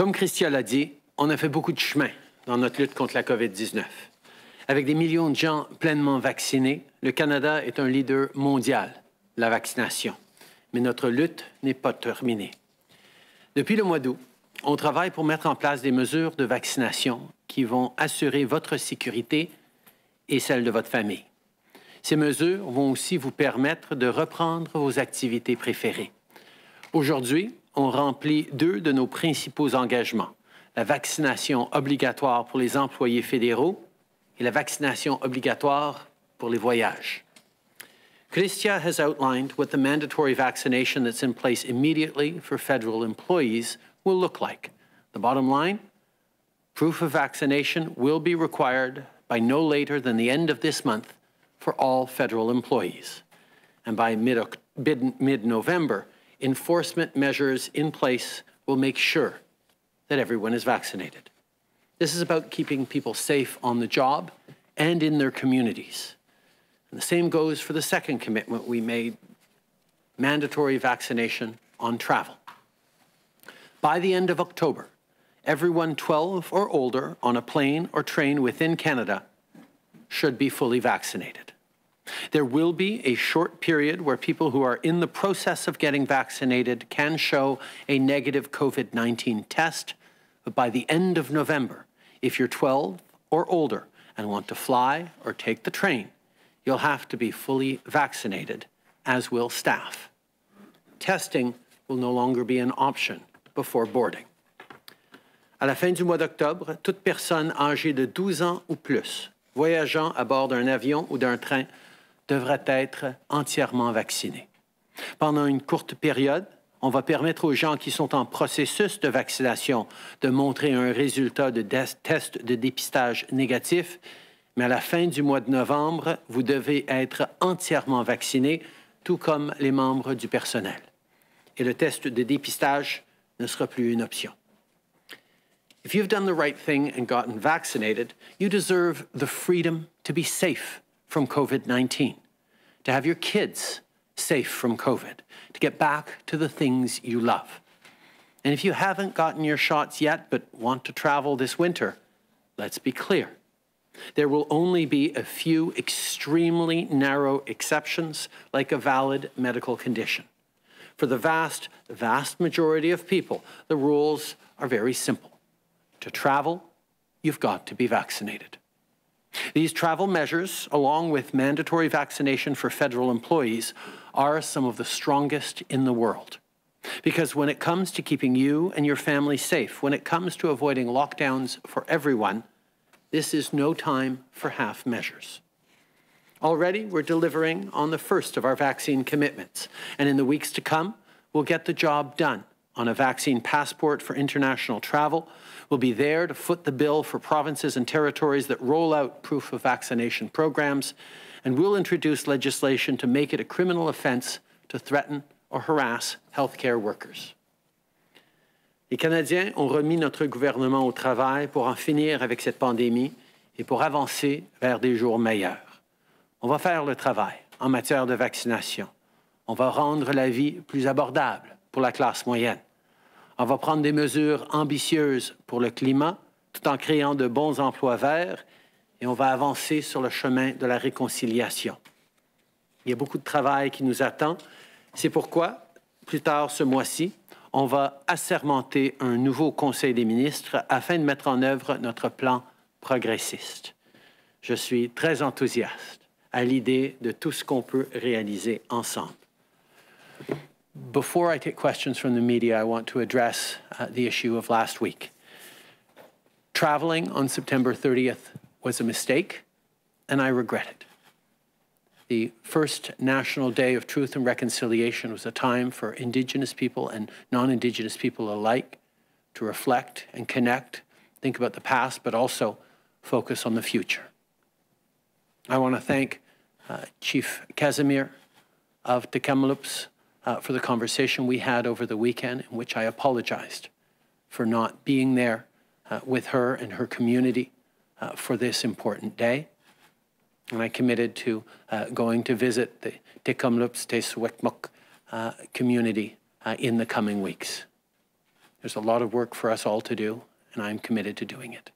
Comme Christian l'a dit, on a fait beaucoup de chemin dans notre lutte contre la COVID-19. Avec des millions de gens pleinement vaccinés, le Canada est un leader mondial de la vaccination. Mais notre lutte n'est pas terminée. Depuis le mois d'août, on travaille pour mettre en place des mesures de vaccination qui vont assurer votre sécurité et celle de votre famille. Ces mesures vont aussi vous permettre de reprendre vos activités préférées. Aujourd'hui, on remplit deux de nos principaux engagements, la vaccination obligatoire pour les employés fédéraux et la vaccination obligatoire pour les voyages. Christia has outlined what the mandatory vaccination that's in place immediately for federal employees will look like. The bottom line, proof of vaccination will be required by no later than the end of this month for all federal employees. And by mid-November, mid enforcement measures in place will make sure that everyone is vaccinated. This is about keeping people safe on the job and in their communities. And the same goes for the second commitment we made, mandatory vaccination on travel. By the end of October, everyone 12 or older on a plane or train within Canada should be fully vaccinated. There will be a short period where people who are in the process of getting vaccinated can show a negative COVID 19 test. But by the end of November, if you're 12 or older and want to fly or take the train, you'll have to be fully vaccinated, as will staff. Testing will no longer be an option before boarding. À la fin du mois d'octobre, toute personne âgée de 12 ans ou plus voyageant à bord d'un avion ou d'un train devraient être entièrement vacciné. Pendant une courte période, on va permettre aux gens qui sont en processus de vaccination de montrer un résultat de test de dépistage négatif, mais à la fin du mois de novembre, vous devez être entièrement vacciné, tout comme les membres du personnel. Et le test de dépistage ne sera plus une option. If you've done the right thing and gotten vaccinated, you deserve the freedom to be safe from COVID 19. to have your kids safe from COVID, to get back to the things you love. And if you haven't gotten your shots yet but want to travel this winter, let's be clear. There will only be a few extremely narrow exceptions, like a valid medical condition. For the vast, vast majority of people, the rules are very simple. To travel, you've got to be vaccinated. These travel measures, along with mandatory vaccination for federal employees, are some of the strongest in the world. Because when it comes to keeping you and your family safe, when it comes to avoiding lockdowns for everyone, this is no time for half measures. Already, we're delivering on the first of our vaccine commitments, and in the weeks to come, we'll get the job done on a vaccine passport for international travel will be there to foot the bill for provinces and territories that roll out proof of vaccination programs and will introduce legislation to make it a criminal offense to threaten or harass healthcare workers. Les Canadiens ont remis notre gouvernement au travail pour en finir avec cette pandémie et pour avancer vers des jours meilleurs. On va faire le travail en matière de vaccination. On va rendre la vie plus abordable pour la classe moyenne. On va prendre des mesures ambitieuses pour le climat tout en créant de bons emplois verts et on va avancer sur le chemin de la réconciliation. Il y a beaucoup de travail qui nous attend. C'est pourquoi, plus tard ce mois-ci, on va assermenter un nouveau Conseil des ministres afin de mettre en œuvre notre plan progressiste. Je suis très enthousiaste à l'idée de tout ce qu'on peut réaliser ensemble. Before I take questions from the media, I want to address uh, the issue of last week. Traveling on September 30th was a mistake, and I regret it. The first National Day of Truth and Reconciliation was a time for Indigenous people and non Indigenous people alike to reflect and connect, think about the past, but also focus on the future. I want to thank uh, Chief Casimir of Tecamloops uh, for the conversation we had over the weekend, in which I apologized for not being there uh, with her and her community uh, for this important day. And I committed to uh, going to visit the Te Te Suwetmuk community uh, in the coming weeks. There's a lot of work for us all to do, and I'm committed to doing it.